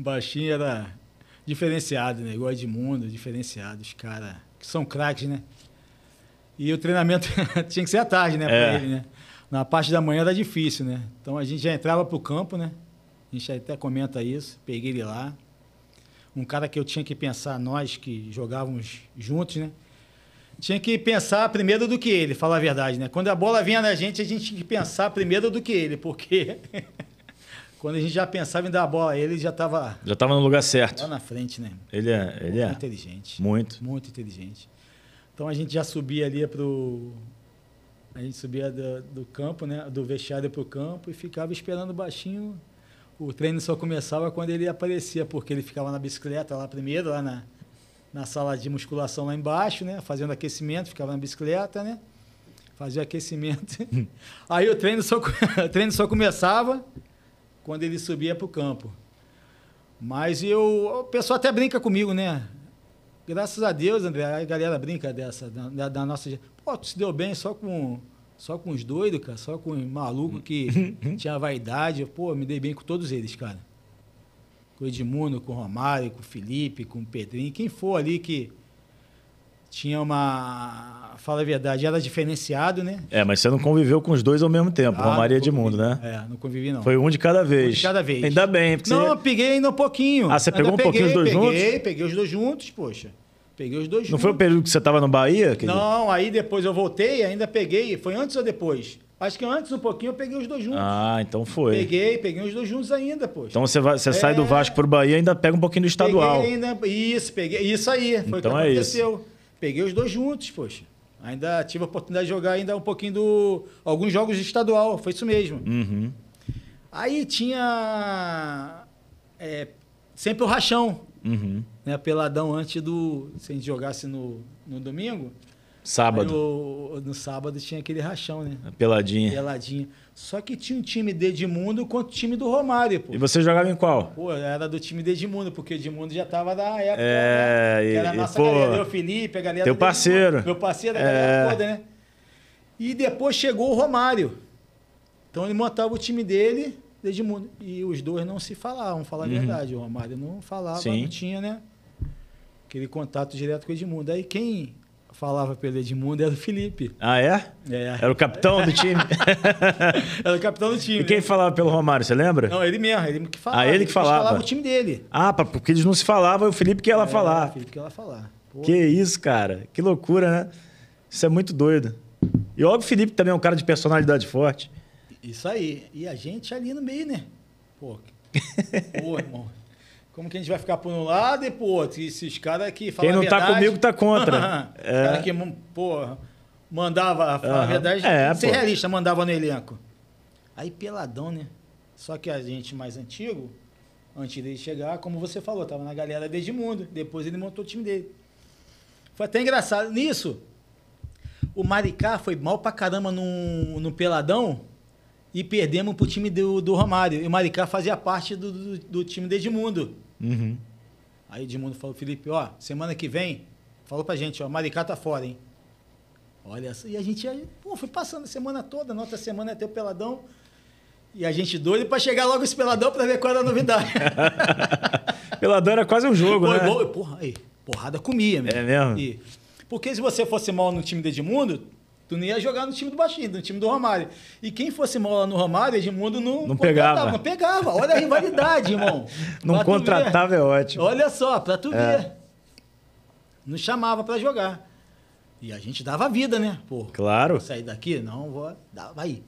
baixinho era diferenciado, né? Igual Edmundo, diferenciado. Os caras que são craques, né? E o treinamento tinha que ser à tarde, né? É. Pra ele, né? Na parte da manhã era difícil, né? Então a gente já entrava pro campo, né? A gente até comenta isso. Peguei ele lá. Um cara que eu tinha que pensar, nós que jogávamos juntos, né? Tinha que pensar primeiro do que ele, falar a verdade, né? Quando a bola vinha na gente, a gente tinha que pensar primeiro do que ele, porque Quando a gente já pensava em dar a bola ele, já estava. Já estava no lugar certo. Lá na frente, né? Ele é. Ele é. muito é. inteligente. Muito. Muito inteligente. Então a gente já subia ali para o. A gente subia do, do, campo, né? Do vestiário para o campo e ficava esperando baixinho. O treino só começava quando ele aparecia, porque ele ficava na bicicleta lá primeiro, lá na, na sala de musculação lá embaixo, né? Fazendo aquecimento, ficava na bicicleta, né? Fazia aquecimento. Aí o treino só, o treino só começava quando ele subia para o campo. Mas eu, o pessoal até brinca comigo, né? Graças a Deus, André, a galera brinca dessa, da, da nossa. Pô, tu se deu bem só com, só com os doidos, cara, só com os malucos que tinha vaidade. Pô, me dei bem com todos eles, cara. Com o Edmundo, com o Romário, com o Felipe, com o Pedrinho, quem for ali que tinha uma. Fala a verdade, era diferenciado, né? É, mas você não conviveu com os dois ao mesmo tempo, ah, Maria de Mundo, né? É, não convivi, não. Foi um de cada vez. Um de cada vez. Ainda bem. Porque não, você... peguei ainda um pouquinho. Ah, você ainda pegou um peguei, pouquinho os dois peguei, juntos? Peguei, peguei os dois juntos, poxa. Peguei os dois não juntos. Não foi o período que você estava no Bahia? Não, aí depois eu voltei, ainda peguei. Foi antes ou depois? Acho que antes um pouquinho eu peguei os dois juntos. Ah, então foi. Peguei, peguei os dois juntos ainda, poxa. Então você, vai, você é... sai do é. Vasco pro Bahia e ainda pega um pouquinho do estadual. Peguei ainda, isso, peguei. Isso aí, foi então aconteceu. É isso. Peguei os dois juntos, poxa. Ainda tive a oportunidade de jogar ainda um pouquinho do. alguns jogos de estadual, foi isso mesmo. Uhum. Aí tinha. É, sempre o rachão. Uhum. Né, peladão antes do. Se a gente jogasse no, no domingo, Sábado. no sábado tinha aquele rachão, né? Peladinha. Peladinha. Só que tinha um time de Edmundo contra o time do Romário, pô. E você jogava em qual? Pô, era do time de Edmundo, porque Edmundo já tava da época. É, né? Que era a nossa e, pô, galera, Felipe, a galera. Teu parceiro. Meu parceiro, a galera é... né? E depois chegou o Romário. Então ele montava o time dele, de Edmundo. E os dois não se falavam, falar uhum. a verdade. O Romário não falava, Sim. não tinha, né? Aquele contato direto com o Edmundo. Aí quem falava pelo Edmundo era o Felipe. Ah, é? é. Era o capitão do time. era o capitão do time. E quem falava pelo Romário, você lembra? Não, ele mesmo, ele que falava. Ah, ele que ele falava. falava o time dele. Ah, porque eles não se falavam, é o Felipe que ia lá é, falar. O Felipe que ia lá falar. Pô. Que isso, cara. Que loucura, né? Isso é muito doido. E logo o Felipe também é um cara de personalidade forte. Isso aí. E a gente ali no meio, né? Pô, pô irmão. Como que a gente vai ficar por um lado e por outro? E esses caras que falam Quem não tá verdade, tá comigo tá contra. é. cara que, porra, mandava, falar uhum. a verdade, é, ser pô. realista, mandava no elenco. Aí peladão, né? Só que a gente mais antigo, antes dele chegar, como você falou, tava na galera desde o mundo. Depois ele montou o time dele. Foi até engraçado. Nisso, o Maricá foi mal pra caramba no, no peladão e perdemos pro time do, do Romário. E o Maricá fazia parte do, do, do time do Edmundo. Uhum. Aí o Edmundo falou, Felipe, ó, semana que vem, falou pra gente, ó, Maricá tá fora, hein? Olha, e a gente aí, pô, fui passando a semana toda, na outra semana até o Peladão. E a gente doido pra chegar logo esse Peladão pra ver qual era a novidade. peladão era quase um jogo, pô, né? Bom, porra, aí, porrada comia, mesmo. É mesmo? E, porque se você fosse mal no time do Edmundo, Tu não ia jogar no time do Baixinho, no time do Romário. E quem fosse mal no Romário, Edmundo não, não pegava. Não pegava. Olha a rivalidade, irmão. Não pra contratava é ótimo. Olha só, pra tu é. ver. Não chamava pra jogar. E a gente dava vida, né? Pô, claro. Sair daqui? Não, vou. Vai.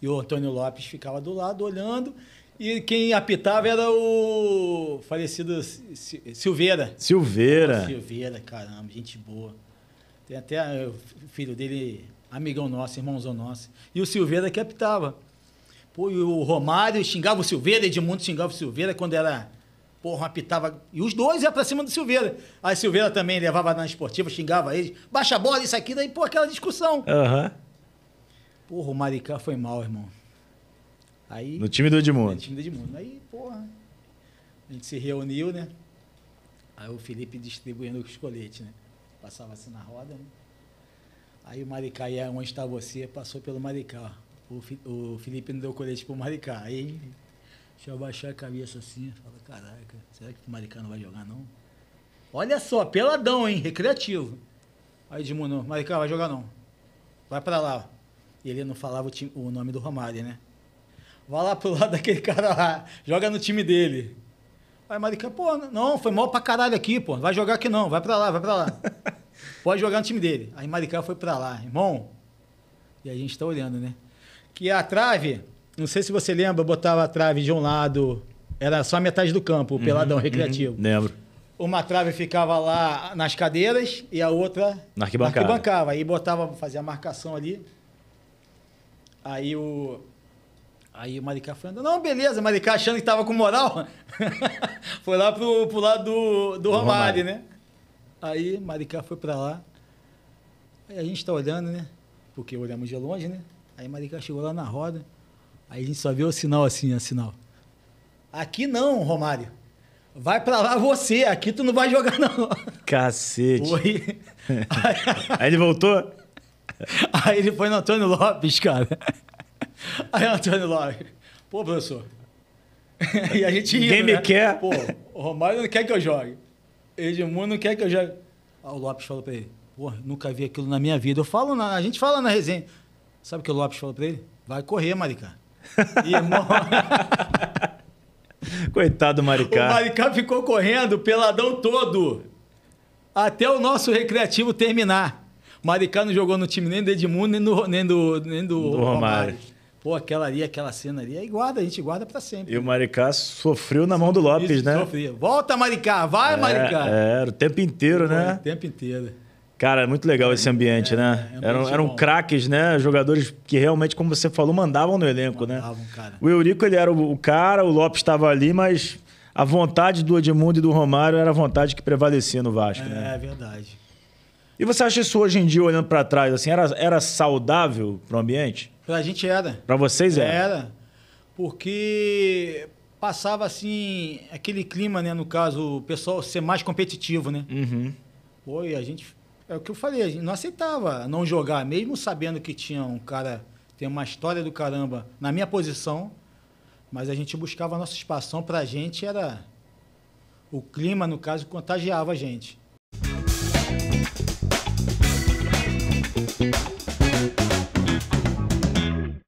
E o Antônio Lopes ficava do lado olhando. E quem apitava era o falecido Silveira. Silveira. Oh, Silveira, caramba, gente boa. Tem até eh, o filho dele, amigão nosso, irmãozão nosso. E o Silveira que apitava. Pô, e o Romário xingava o Silveira, Edmundo xingava o Silveira quando era. Porra, apitava. E os dois iam pra cima do Silveira. Aí Silveira também levava na esportiva, xingava ele Baixa a bola, isso aqui, daí, pô, aquela discussão. Aham. Uhum. Porra, o Maricá foi mal, irmão. Aí, no time do Edmundo. No time do Edmundo. Aí, porra. A gente se reuniu, né? Aí o Felipe distribuindo os coletes, né? passava assim na roda. Né? Aí o Maricá, ia onde está você, passou pelo Maricá. O, o Felipe não deu colete pro Maricá. Aí deixa eu abaixar a cabeça assim, fala, caraca, será que o Maricá não vai jogar não? Olha só, peladão, hein? Recreativo. Aí Edmundo, Maricá, vai jogar não. Vai para lá. E ele não falava o, time, o nome do Romário, né? Vai lá pro lado daquele cara lá, joga no time dele. Aí Maricá, pô, não, foi mal pra caralho aqui, pô. Vai jogar aqui não, vai pra lá, vai pra lá. Pode jogar no time dele. Aí Maricá foi pra lá, irmão. E a gente tá olhando, né? Que a trave, não sei se você lembra, botava a trave de um lado, era só a metade do campo, o uhum, peladão uhum, recreativo. Uhum, lembro. Uma trave ficava lá nas cadeiras e a outra na arquibancada. na arquibancada. Aí botava, fazia a marcação ali. Aí o Aí o Maricá falando, não, beleza, Maricá achando que tava com moral, foi lá pro, pro lado do, do, do Romário, Romário, né? Aí Maricá foi para lá, aí a gente tá olhando, né? Porque olhamos de longe, né? Aí Maricá chegou lá na roda, aí a gente só viu o sinal assim, o sinal. Aqui não, Romário. Vai pra lá você, aqui tu não vai jogar não. Cacete. Foi. aí ele voltou? Aí ele foi no Antônio Lopes, cara. Aí tá o Antônio lá, pô, professor. e a gente Ninguém Quem me né? quer. Pô, o Romário não quer que eu jogue. Edmundo não quer que eu jogue. Aí ah, o Lopes falou pra ele, pô, nunca vi aquilo na minha vida. Eu falo, na, a gente fala na resenha. Sabe o que o Lopes falou pra ele? Vai correr, Maricá. irmão... Coitado do Maricá. O Maricá ficou correndo peladão todo. Até o nosso recreativo terminar. Maricá não jogou no time nem do Edmundo, nem do, nem do, nem do, do Romário. Romário pô, aquela ali, aquela cena ali, aí guarda, a gente guarda para sempre. E o Maricá sofreu na mão do Lopes, Isso, né? Sofria. Volta, Maricá, vai, é, Maricá. Era é, o tempo inteiro, né? O tempo inteiro. Cara, é muito legal esse ambiente, é, né? É, eram, eram craques, né? Jogadores que realmente, como você falou, mandavam no elenco, né? mandavam, né? Cara. O Eurico, ele era o cara, o Lopes estava ali, mas a vontade do Edmundo e do Romário era a vontade que prevalecia no Vasco, né? é, né? É verdade. E você acha isso hoje em dia, olhando para trás, assim, era, era saudável para o ambiente? Pra gente era. Pra vocês era? Era. Porque passava assim, aquele clima, né? No caso, o pessoal ser mais competitivo, né? Uhum. Foi, a gente. É o que eu falei, a gente não aceitava não jogar, mesmo sabendo que tinha um cara, tem uma história do caramba na minha posição, mas a gente buscava a nossa expansão, pra gente era. O clima, no caso, contagiava a gente.